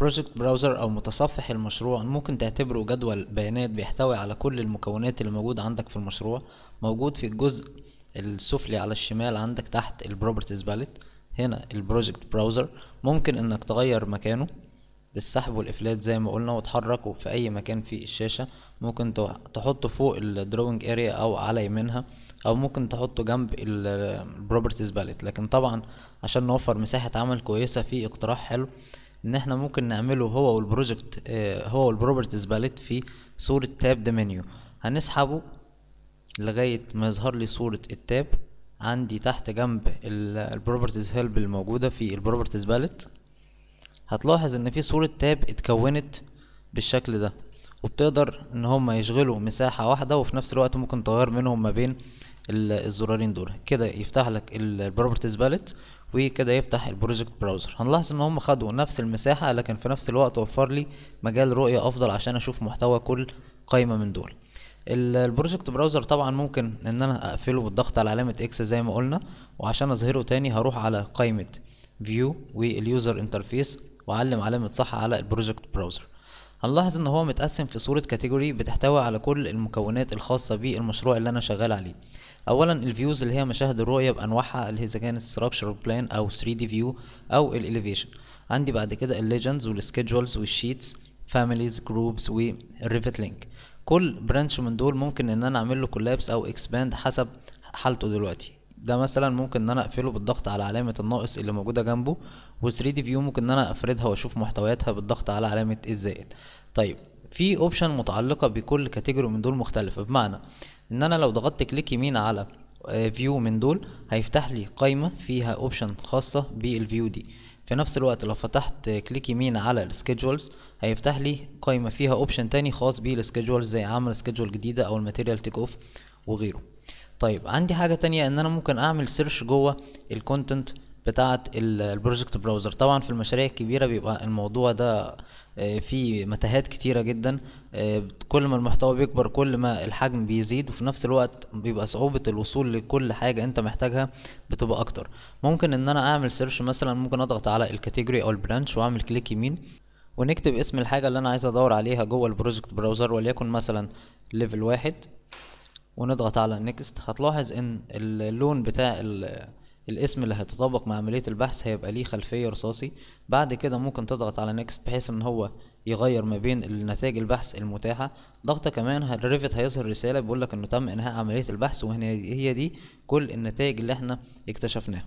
بروجكت براوزر او متصفح المشروع ممكن تعتبره جدول بيانات بيحتوي على كل المكونات اللي موجودة عندك في المشروع موجود في الجزء السفلي على الشمال عندك تحت البروبرتيز باليت هنا البروجكت براوزر ممكن انك تغير مكانه بالسحب والافلات زي ما قلنا وتحركه في اي مكان في الشاشة ممكن تحطه فوق الدروينج اريا او على يمينها او ممكن تحطه جنب البروبرتيز باليت لكن طبعا عشان نوفر مساحة عمل كويسة في اقتراح حلو ان احنا ممكن نعمله هو والبروجكت آه، هو والبروبرتيز باليت في صورة تاب ده منيو هنسحبه لغاية ما يظهر لي صورة التاب عندي تحت جنب البروبرتيز هيلب الموجودة في البروبرتيز باليت هتلاحظ ان في صورة تاب اتكونت بالشكل ده وبتقدر ان هما يشغلوا مساحة واحدة وفي نفس الوقت ممكن تغير منهم ما بين الزرارين دول كده يفتح لك البروبرتيز باليت وكده يفتح البروجكت براوزر هنلاحظ ان هم خدوا نفس المساحة لكن في نفس الوقت وفر لي مجال رؤية افضل عشان اشوف محتوى كل قائمة من دول البروجكت براوزر طبعا ممكن ان انا اقفله بالضغط على علامة اكس زي ما قلنا وعشان اظهره تاني هروح على قائمة فيو واليوزر انترفيس واعلم علامة صح على البروجكت براوزر هنلاحظ ان هو متقسم في صورة كاتيجوري بتحتوي على كل المكونات الخاصة بالمشروع اللي انا شغال عليه اولا الفيوز اللي هي مشاهد الرؤية بانواعها اللي هي اذا كان structural بلان او 3D view او الاليفيشن عندي بعد كده الليجندز والسكيدجولز والشيتس فاميليز جروبس والريفت لينك كل برانش من دول ممكن ان انا اعمل له كولابس او اكسباند حسب حالته دلوقتي ده مثلا ممكن ان انا اقفله بالضغط على علامة الناقص اللي موجودة جنبه و 3 دي فيو ممكن ان انا افردها واشوف محتوياتها بالضغط على علامة الزائد طيب في اوبشن متعلقة بكل كاتيجوري من دول مختلفة بمعنى ان انا لو ضغطت كليك يمين على فيو آه، من دول هيفتح لي قائمة فيها اوبشن خاصة بالفيو دي في نفس الوقت لو فتحت كليك يمين على السكيدجولز هيفتح لي قائمة فيها اوبشن تاني خاص بالسكيدجولز زي عمل سكيدجول جديدة او الماتيريال تيك اوف وغيره طيب عندي حاجة تانية ان انا ممكن اعمل سيرش جوه الكونتنت بتاعة البروجكت براوزر طبعا في المشاريع الكبيرة بيبقى الموضوع ده آه، في متاهات كتيرة جدا آه، كل ما المحتوى بيكبر كل ما الحجم بيزيد وفي نفس الوقت بيبقى صعوبة الوصول لكل حاجة انت محتاجها بتبقى اكتر ممكن ان انا اعمل سيرش مثلا ممكن اضغط على الكاتيجوري او البرانش واعمل كليك يمين ونكتب اسم الحاجة اللي انا عايز ادور عليها جوه البروجكت براوزر وليكن مثلا ليفل واحد ونضغط على نيكست هتلاحظ ان اللون بتاع الاسم اللي هيتطابق مع عملية البحث هيبقى ليه خلفية رصاصي بعد كده ممكن تضغط على نيكست بحيث ان هو يغير ما بين نتائج البحث المتاحة ضغطة كمان الريفت هيظهر رسالة بيقولك انه تم انهاء عملية البحث وهنا هي دي كل النتائج اللي احنا اكتشفناها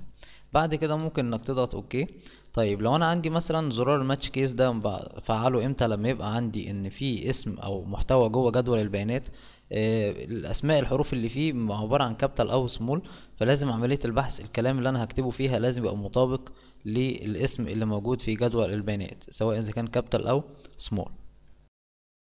بعد كده ممكن انك تضغط اوكي طيب لو انا عندي مثلا زرار الماتش كيس ده بفعله امتى لما يبقى عندي ان في اسم او محتوى جوه جدول البيانات آه، الاسماء الحروف اللي فيه عباره عن كابيتال او سمول فلازم عمليه البحث الكلام اللي انا هكتبه فيها لازم يبقى مطابق للاسم اللي موجود في جدول البيانات سواء اذا كان كابيتال او سمول